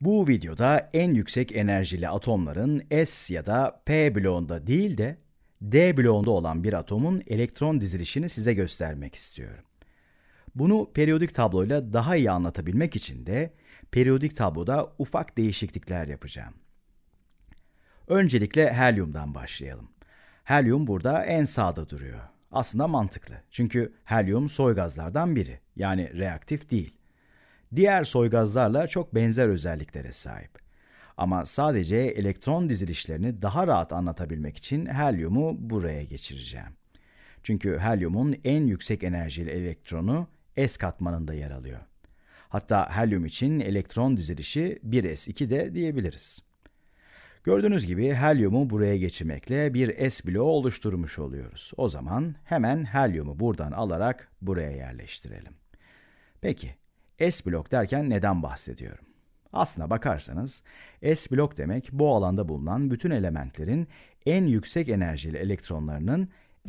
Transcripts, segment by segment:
Bu videoda en yüksek enerjili atomların S ya da P bloğunda değil de D bloğunda olan bir atomun elektron dizilişini size göstermek istiyorum. Bunu periyodik tabloyla daha iyi anlatabilmek için de periyodik tabloda ufak değişiklikler yapacağım. Öncelikle helyumdan başlayalım. Helyum burada en sağda duruyor. Aslında mantıklı. Çünkü helyum soy gazlardan biri. Yani reaktif değil diğer soygazlarla çok benzer özelliklere sahip. Ama sadece elektron dizilişlerini daha rahat anlatabilmek için helyumu buraya geçireceğim. Çünkü helyumun en yüksek enerjili elektronu S katmanında yer alıyor. Hatta helyum için elektron dizilişi 1s2 de diyebiliriz. Gördüğünüz gibi helyumu buraya geçirmekle bir S bloğu oluşturmuş oluyoruz. O zaman hemen helyumu buradan alarak buraya yerleştirelim. Peki, S blok derken neden bahsediyorum? Aslına bakarsanız S blok demek bu alanda bulunan bütün elementlerin en yüksek enerjili elektronlarının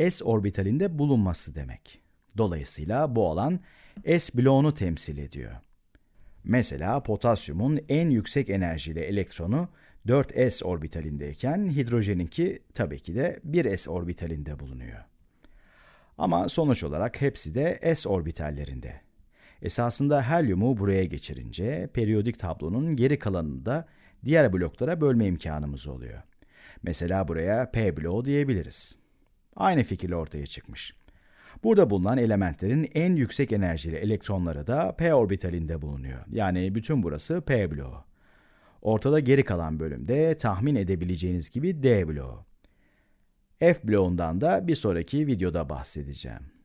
S orbitalinde bulunması demek. Dolayısıyla bu alan S bloğunu temsil ediyor. Mesela potasyumun en yüksek enerjili elektronu 4s orbitalindeyken hidrojeninki tabii ki de 1s orbitalinde bulunuyor. Ama sonuç olarak hepsi de s orbitallerinde. Esasında helyumu buraya geçirince periyodik tablonun geri kalanını da diğer bloklara bölme imkanımız oluyor. Mesela buraya P bloğu diyebiliriz. Aynı fikirle ortaya çıkmış. Burada bulunan elementlerin en yüksek enerjili elektronları da p orbitalinde bulunuyor. Yani bütün burası p bloğu. Ortada geri kalan bölümde tahmin edebileceğiniz gibi d bloğu. F bloğundan da bir sonraki videoda bahsedeceğim.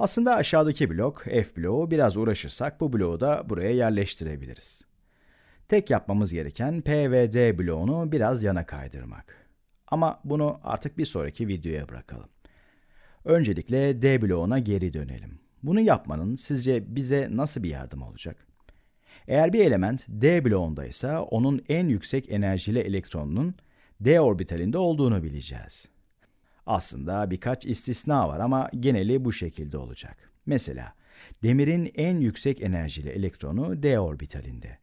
Aslında aşağıdaki blok F bloğu biraz uğraşırsak bu bloğu da buraya yerleştirebiliriz. Tek yapmamız gereken P ve D bloğunu biraz yana kaydırmak. Ama bunu artık bir sonraki videoya bırakalım. Öncelikle D bloğuna geri dönelim. Bunu yapmanın sizce bize nasıl bir yardım olacak? Eğer bir element D bloğundaysa onun en yüksek enerjili elektronunun D orbitalinde olduğunu bileceğiz. Aslında birkaç istisna var ama geneli bu şekilde olacak. Mesela demirin en yüksek enerjili elektronu d orbitalinde.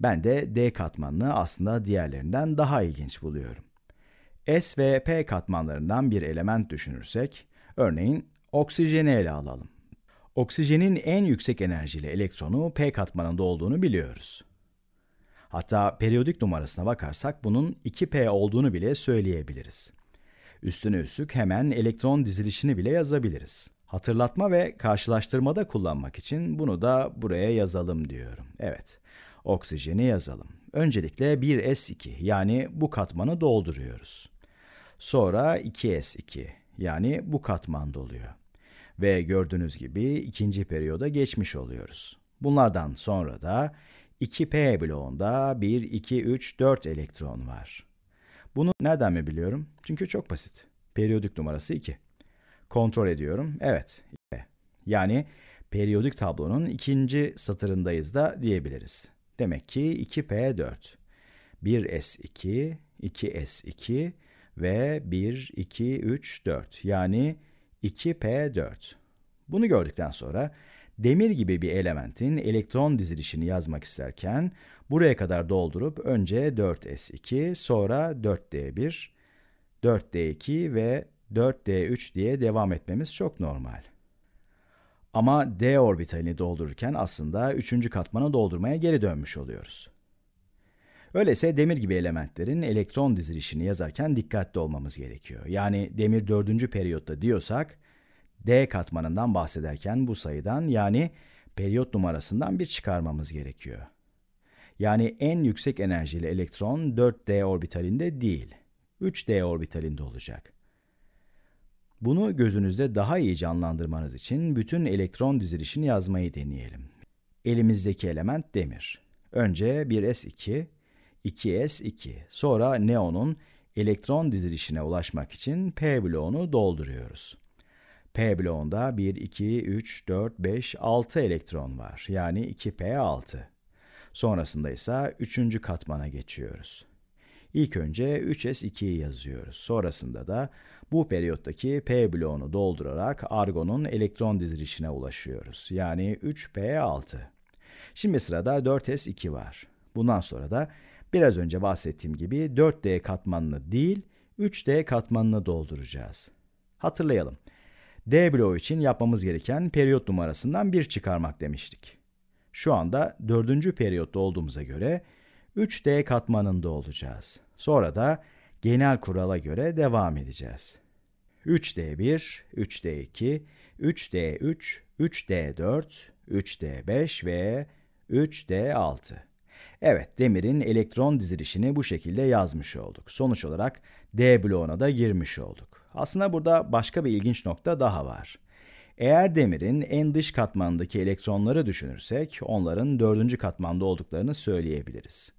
Ben de d katmanını aslında diğerlerinden daha ilginç buluyorum. S ve P katmanlarından bir element düşünürsek, örneğin oksijeni ele alalım. Oksijenin en yüksek enerjili elektronu P katmanında olduğunu biliyoruz. Hatta periyodik numarasına bakarsak bunun 2P olduğunu bile söyleyebiliriz. Üstüne üstlük hemen elektron dizilişini bile yazabiliriz. Hatırlatma ve karşılaştırmada kullanmak için bunu da buraya yazalım diyorum. Evet, oksijeni yazalım. Öncelikle 1s2 yani bu katmanı dolduruyoruz. Sonra 2s2 yani bu katman doluyor. Ve gördüğünüz gibi ikinci periyoda geçmiş oluyoruz. Bunlardan sonra da 2p bloğunda 1, 2, 3, 4 elektron var. Bunu nereden mi biliyorum? Çünkü çok basit. Periyodik numarası 2. Kontrol ediyorum. Evet. Yani periyodik tablonun ikinci satırındayız da diyebiliriz. Demek ki 2P4. 1S2, 2S2 ve 1, 2, 3, 4 yani 2P4. Bunu gördükten sonra demir gibi bir elementin elektron dizilişini yazmak isterken buraya kadar doldurup önce 4s2, sonra 4d1, 4d2 ve 4d3 diye devam etmemiz çok normal. Ama d orbitalini doldururken aslında üçüncü katmanı doldurmaya geri dönmüş oluyoruz. Öyleyse demir gibi elementlerin elektron dizilişini yazarken dikkatli olmamız gerekiyor. Yani demir dördüncü periyotta diyorsak, D katmanından bahsederken bu sayıdan yani periyot numarasından bir çıkarmamız gerekiyor. Yani en yüksek enerjili elektron 4D orbitalinde değil, 3D orbitalinde olacak. Bunu gözünüzde daha iyi canlandırmanız için bütün elektron dizilişini yazmayı deneyelim. Elimizdeki element demir. Önce 1s2, 2s2, sonra neonun elektron dizilişine ulaşmak için p bloğunu dolduruyoruz. P bloğunda 1, 2, 3, 4, 5, 6 elektron var. Yani 2P6. Sonrasında ise 3. katmana geçiyoruz. İlk önce 3s2'yi yazıyoruz. Sonrasında da bu periyottaki P bloğunu doldurarak argonun elektron dizilişine ulaşıyoruz. Yani 3p6. Şimdi sırada 4s2 var. Bundan sonra da biraz önce bahsettiğim gibi 4d katmanını değil 3d katmanını dolduracağız. Hatırlayalım. D bloğu için yapmamız gereken periyot numarasından bir çıkarmak demiştik. Şu anda dördüncü periyotta olduğumuza göre 3D katmanında olacağız. Sonra da genel kurala göre devam edeceğiz. 3D1, 3D2, 3D3, 3D4, 3D5 ve 3D6. Evet, demirin elektron dizilişini bu şekilde yazmış olduk. Sonuç olarak D bloğuna da girmiş olduk. Aslında burada başka bir ilginç nokta daha var. Eğer demirin en dış katmanındaki elektronları düşünürsek, onların dördüncü katmanda olduklarını söyleyebiliriz.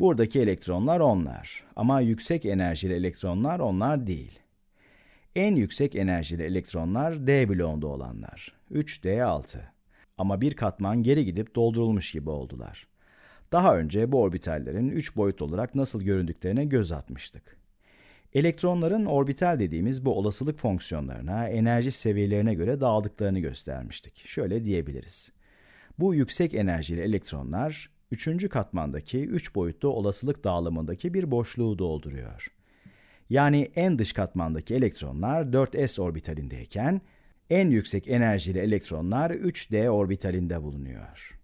Buradaki elektronlar onlar ama yüksek enerjili elektronlar onlar değil. En yüksek enerjili elektronlar D bloğunda olanlar, 3D6. Ama bir katman geri gidip doldurulmuş gibi oldular. Daha önce bu orbitallerin 3 boyut olarak nasıl göründüklerine göz atmıştık. Elektronların orbital dediğimiz bu olasılık fonksiyonlarına, enerji seviyelerine göre dağıldıklarını göstermiştik. Şöyle diyebiliriz. Bu yüksek enerjili elektronlar 3. katmandaki 3 boyutlu olasılık dağılımındaki bir boşluğu dolduruyor. Yani en dış katmandaki elektronlar 4s orbitalindeyken en yüksek enerjili elektronlar 3d orbitalinde bulunuyor.